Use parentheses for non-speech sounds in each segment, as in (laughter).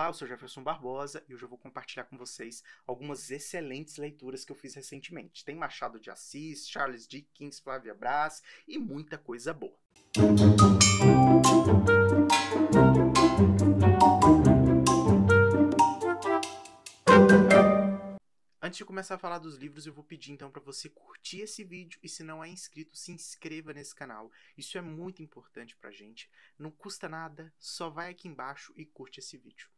Olá, eu sou Jefferson Barbosa e hoje eu vou compartilhar com vocês algumas excelentes leituras que eu fiz recentemente. Tem Machado de Assis, Charles Dickens, Flávia Brás e muita coisa boa. Antes de começar a falar dos livros, eu vou pedir então para você curtir esse vídeo e se não é inscrito, se inscreva nesse canal. Isso é muito importante para gente. Não custa nada, só vai aqui embaixo e curte esse vídeo.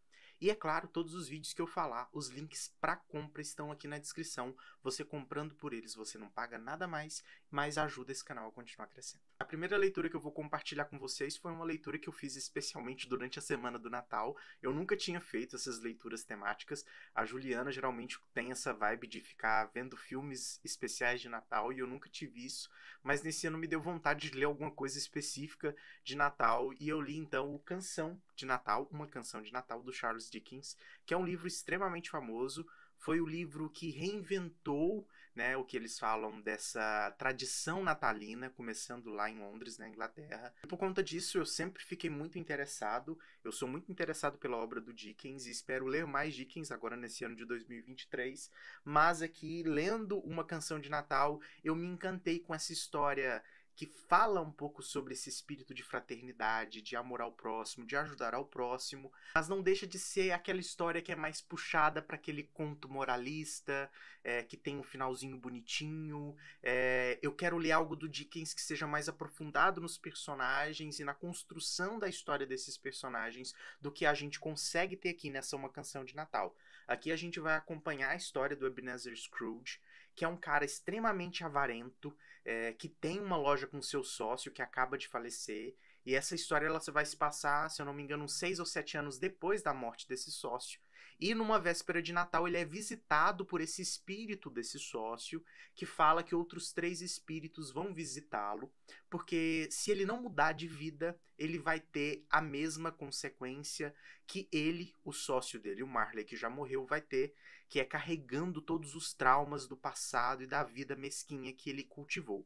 E é claro, todos os vídeos que eu falar, os links para compra estão aqui na descrição. Você comprando por eles, você não paga nada mais, mas ajuda esse canal a continuar crescendo. A primeira leitura que eu vou compartilhar com vocês foi uma leitura que eu fiz especialmente durante a semana do Natal. Eu nunca tinha feito essas leituras temáticas. A Juliana geralmente tem essa vibe de ficar vendo filmes especiais de Natal e eu nunca tive isso, mas nesse ano me deu vontade de ler alguma coisa específica de Natal e eu li então o Canção de Natal, uma canção de Natal do Charles Dickens, que é um livro extremamente famoso foi o livro que reinventou né, o que eles falam dessa tradição natalina, começando lá em Londres, na Inglaterra. E por conta disso, eu sempre fiquei muito interessado. Eu sou muito interessado pela obra do Dickens e espero ler mais Dickens agora nesse ano de 2023. Mas aqui, lendo uma canção de Natal, eu me encantei com essa história que fala um pouco sobre esse espírito de fraternidade, de amor ao próximo, de ajudar ao próximo, mas não deixa de ser aquela história que é mais puxada para aquele conto moralista, é, que tem um finalzinho bonitinho. É, eu quero ler algo do Dickens que seja mais aprofundado nos personagens e na construção da história desses personagens do que a gente consegue ter aqui nessa Uma Canção de Natal. Aqui a gente vai acompanhar a história do Ebenezer Scrooge, que é um cara extremamente avarento, é, que tem uma loja com seu sócio que acaba de falecer. E essa história ela vai se passar, se eu não me engano, uns seis ou sete anos depois da morte desse sócio. E numa véspera de Natal, ele é visitado por esse espírito desse sócio, que fala que outros três espíritos vão visitá-lo, porque se ele não mudar de vida, ele vai ter a mesma consequência que ele, o sócio dele, o Marley, que já morreu, vai ter, que é carregando todos os traumas do passado e da vida mesquinha que ele cultivou.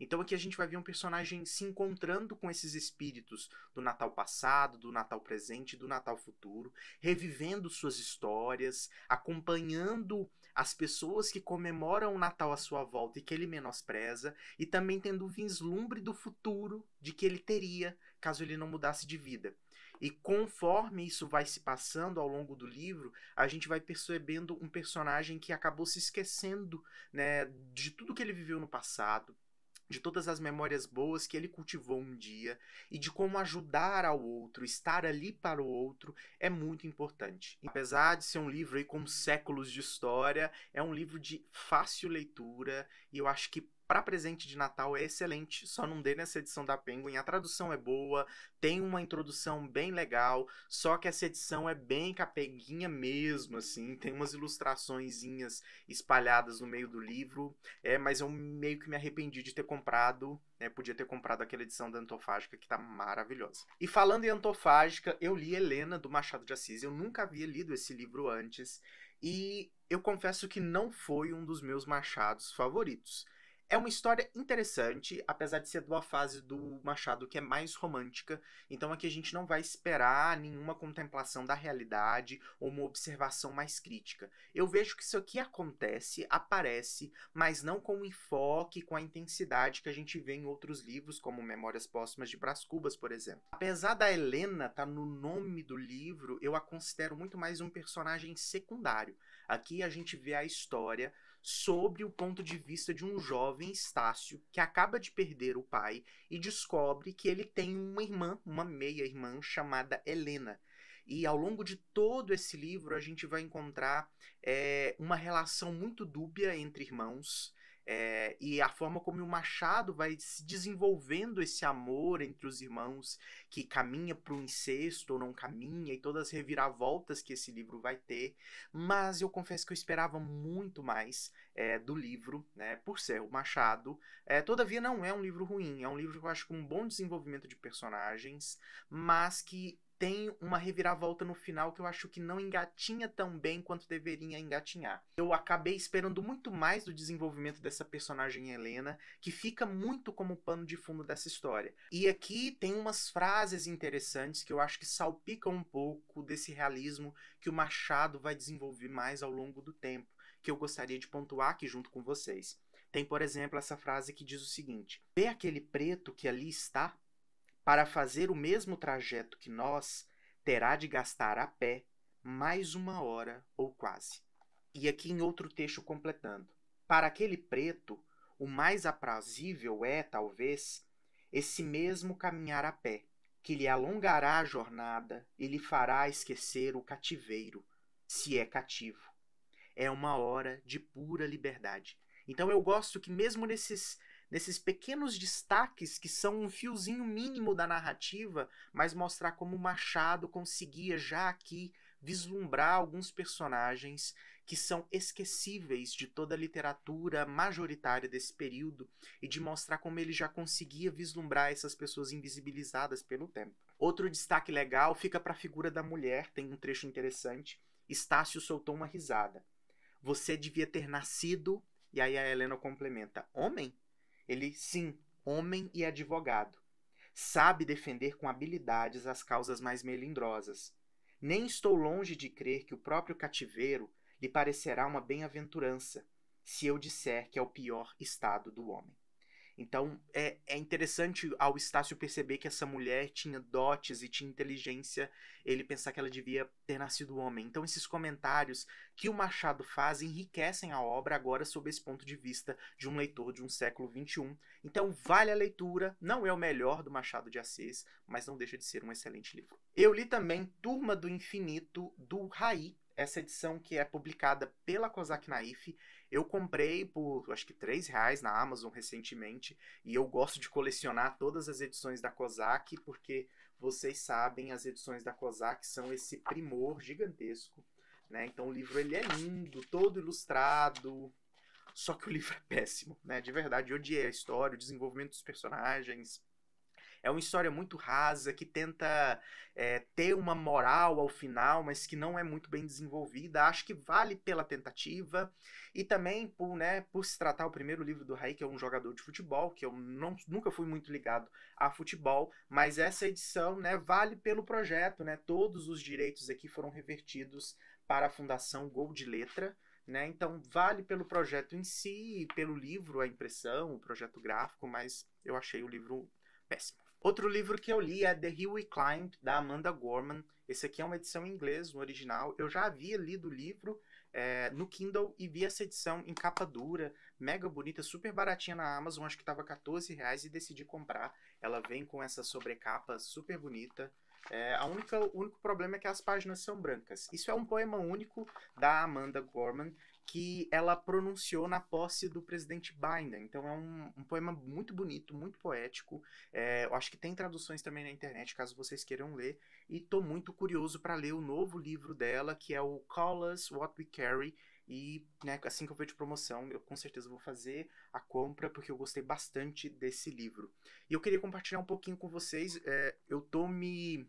Então aqui a gente vai ver um personagem se encontrando com esses espíritos do Natal passado, do Natal presente, do Natal futuro, revivendo suas histórias, acompanhando as pessoas que comemoram o Natal à sua volta e que ele menospreza, e também tendo o vislumbre do futuro de que ele teria caso ele não mudasse de vida. E conforme isso vai se passando ao longo do livro, a gente vai percebendo um personagem que acabou se esquecendo né, de tudo que ele viveu no passado, de todas as memórias boas que ele cultivou um dia e de como ajudar ao outro, estar ali para o outro é muito importante. Apesar de ser um livro aí com séculos de história, é um livro de fácil leitura e eu acho que para presente de Natal é excelente, só não dê nessa edição da Penguin. A tradução é boa, tem uma introdução bem legal, só que essa edição é bem capeguinha mesmo, assim, tem umas ilustraçõezinhas espalhadas no meio do livro, é, mas eu meio que me arrependi de ter comprado, né, podia ter comprado aquela edição da Antofágica que tá maravilhosa. E falando em Antofágica, eu li Helena do Machado de Assis, eu nunca havia lido esse livro antes, e eu confesso que não foi um dos meus machados favoritos. É uma história interessante, apesar de ser de uma fase do Machado que é mais romântica, então aqui a gente não vai esperar nenhuma contemplação da realidade ou uma observação mais crítica. Eu vejo que isso aqui acontece, aparece, mas não com o enfoque, com a intensidade que a gente vê em outros livros, como Memórias Póstumas de Brás Cubas, por exemplo. Apesar da Helena estar tá no nome do livro, eu a considero muito mais um personagem secundário. Aqui a gente vê a história sobre o ponto de vista de um jovem Estácio que acaba de perder o pai e descobre que ele tem uma irmã, uma meia-irmã chamada Helena. E ao longo de todo esse livro a gente vai encontrar é, uma relação muito dúbia entre irmãos é, e a forma como o Machado vai se desenvolvendo esse amor entre os irmãos, que caminha para o incesto ou não caminha, e todas as reviravoltas que esse livro vai ter. Mas eu confesso que eu esperava muito mais é, do livro, né, por ser o Machado. É, todavia, não é um livro ruim, é um livro que eu acho com um bom desenvolvimento de personagens, mas que tem uma reviravolta no final que eu acho que não engatinha tão bem quanto deveria engatinhar. Eu acabei esperando muito mais do desenvolvimento dessa personagem Helena, que fica muito como pano de fundo dessa história. E aqui tem umas frases interessantes que eu acho que salpicam um pouco desse realismo que o Machado vai desenvolver mais ao longo do tempo, que eu gostaria de pontuar aqui junto com vocês. Tem, por exemplo, essa frase que diz o seguinte: Vê aquele preto que ali está? Para fazer o mesmo trajeto que nós, terá de gastar a pé mais uma hora ou quase. E aqui em outro texto completando. Para aquele preto, o mais aprazível é, talvez, esse mesmo caminhar a pé, que lhe alongará a jornada e lhe fará esquecer o cativeiro, se é cativo. É uma hora de pura liberdade. Então eu gosto que, mesmo nesses nesses pequenos destaques que são um fiozinho mínimo da narrativa, mas mostrar como Machado conseguia já aqui vislumbrar alguns personagens que são esquecíveis de toda a literatura majoritária desse período e de mostrar como ele já conseguia vislumbrar essas pessoas invisibilizadas pelo tempo. Outro destaque legal fica para a figura da mulher, tem um trecho interessante. Estácio soltou uma risada. Você devia ter nascido. E aí a Helena complementa: Homem? Ele, sim, homem e advogado, sabe defender com habilidades as causas mais melindrosas. Nem estou longe de crer que o próprio cativeiro lhe parecerá uma bem-aventurança, se eu disser que é o pior estado do homem. Então é, é interessante ao Estácio perceber que essa mulher tinha dotes e tinha inteligência, ele pensar que ela devia ter nascido homem. Então esses comentários que o Machado faz enriquecem a obra agora sob esse ponto de vista de um leitor de um século XXI. Então vale a leitura, não é o melhor do Machado de Assis, mas não deixa de ser um excelente livro. Eu li também Turma do Infinito, do Raí, essa edição que é publicada pela Kozak Naif. Eu comprei por, acho que, 3 reais na Amazon recentemente, e eu gosto de colecionar todas as edições da Kozak, porque vocês sabem, as edições da Kozak são esse primor gigantesco, né? Então o livro ele é lindo, todo ilustrado, só que o (laughs) livro é péssimo, né? De verdade, eu odiei a história, o desenvolvimento dos personagens, é uma história muito rasa que tenta é, ter uma moral ao final, mas que não é muito bem desenvolvida. Acho que vale pela tentativa e também por, né, por se tratar o primeiro livro do Rai, que é um jogador de futebol, que eu não, nunca fui muito ligado a futebol, mas essa edição né, vale pelo projeto. Né? Todos os direitos aqui foram revertidos para a Fundação Gol de Letra. Né? Então vale pelo projeto em si, pelo livro, a impressão, o projeto gráfico, mas eu achei o livro péssimo. Outro livro que eu li é The Hill We Climbed, da Amanda Gorman. Esse aqui é uma edição em inglês, no original. Eu já havia lido o livro é, no Kindle e vi essa edição em capa dura, mega bonita, super baratinha na Amazon, acho que estava 14 reais e decidi comprar. Ela vem com essa sobrecapa super bonita. É, a única, o único problema é que as páginas são brancas. Isso é um poema único da Amanda Gorman que ela pronunciou na posse do presidente Biden. Então é um, um poema muito bonito, muito poético. É, eu acho que tem traduções também na internet, caso vocês queiram ler. E tô muito curioso para ler o novo livro dela, que é o Call Us What We Carry. E né, assim que eu ver de promoção, eu com certeza vou fazer a compra, porque eu gostei bastante desse livro. E eu queria compartilhar um pouquinho com vocês. É, eu tô me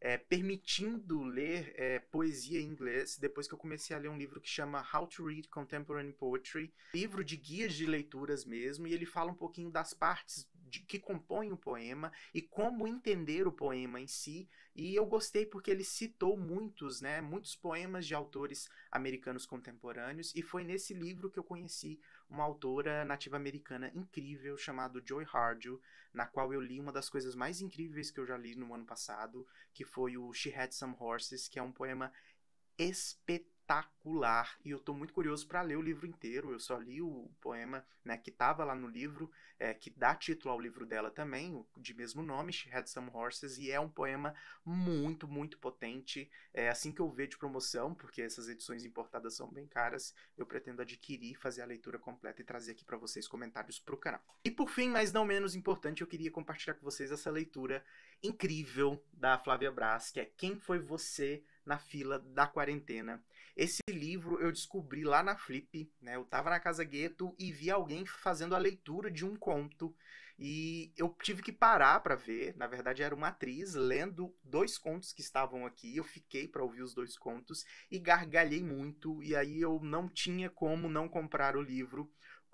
é, permitindo ler é, poesia em inglês, depois que eu comecei a ler um livro que chama How to Read Contemporary Poetry, livro de guias de leituras mesmo, e ele fala um pouquinho das partes de, que compõem o poema e como entender o poema em si. E eu gostei porque ele citou muitos, né, muitos poemas de autores americanos contemporâneos, e foi nesse livro que eu conheci uma autora nativa americana incrível chamada Joy Hardy, na qual eu li uma das coisas mais incríveis que eu já li no ano passado, que foi o She Had Some Horses, que é um poema espetacular espetacular e eu estou muito curioso para ler o livro inteiro. Eu só li o poema né, que estava lá no livro, é, que dá título ao livro dela também, de mesmo nome, She Had Some Horses, e é um poema muito, muito potente. É assim que eu ver de promoção, porque essas edições importadas são bem caras, eu pretendo adquirir, fazer a leitura completa e trazer aqui para vocês comentários para o canal. E por fim, mas não menos importante, eu queria compartilhar com vocês essa leitura incrível da Flávia Brás, que é Quem Foi Você? na fila da quarentena. Esse livro eu descobri lá na Flip, né? Eu tava na Casa Gueto e vi alguém fazendo a leitura de um conto. E eu tive que parar para ver, na verdade era uma atriz lendo dois contos que estavam aqui. Eu fiquei para ouvir os dois contos e gargalhei muito e aí eu não tinha como não comprar o livro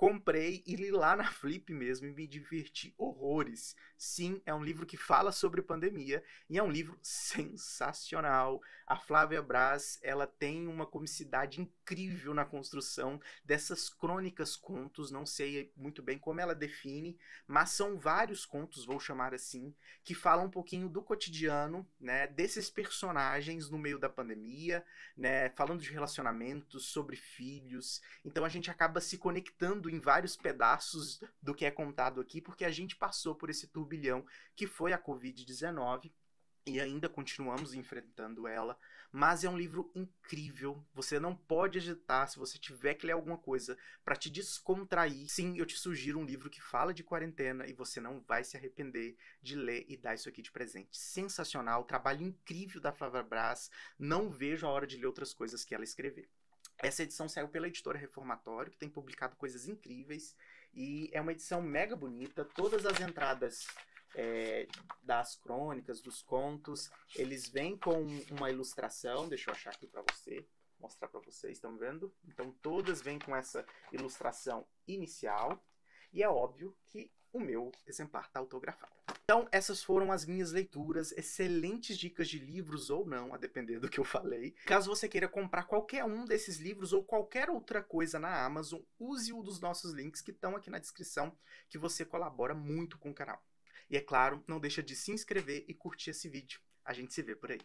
Comprei e li lá na Flip mesmo e me diverti horrores. Sim, é um livro que fala sobre pandemia e é um livro sensacional. A Flávia Braz, ela tem uma comicidade incrível na construção dessas crônicas contos, não sei muito bem como ela define, mas são vários contos, vou chamar assim, que falam um pouquinho do cotidiano, né, desses personagens no meio da pandemia, né, falando de relacionamentos, sobre filhos. Então a gente acaba se conectando em vários pedaços do que é contado aqui, porque a gente passou por esse turbilhão que foi a Covid-19 e ainda continuamos enfrentando ela, mas é um livro incrível. Você não pode agitar se você tiver que ler alguma coisa para te descontrair. Sim, eu te sugiro um livro que fala de quarentena e você não vai se arrepender de ler e dar isso aqui de presente. Sensacional, trabalho incrível da Flávia Brás. Não vejo a hora de ler outras coisas que ela escrever. Essa edição saiu pela editora Reformatório, que tem publicado coisas incríveis. E é uma edição mega bonita. Todas as entradas é, das crônicas, dos contos, eles vêm com uma ilustração. Deixa eu achar aqui para você, mostrar para vocês, estão vendo? Então, todas vêm com essa ilustração inicial. E é óbvio que o meu exemplar está autografado. Então, essas foram as minhas leituras, excelentes dicas de livros ou não, a depender do que eu falei. Caso você queira comprar qualquer um desses livros ou qualquer outra coisa na Amazon, use um dos nossos links que estão aqui na descrição, que você colabora muito com o canal. E é claro, não deixa de se inscrever e curtir esse vídeo. A gente se vê por aí.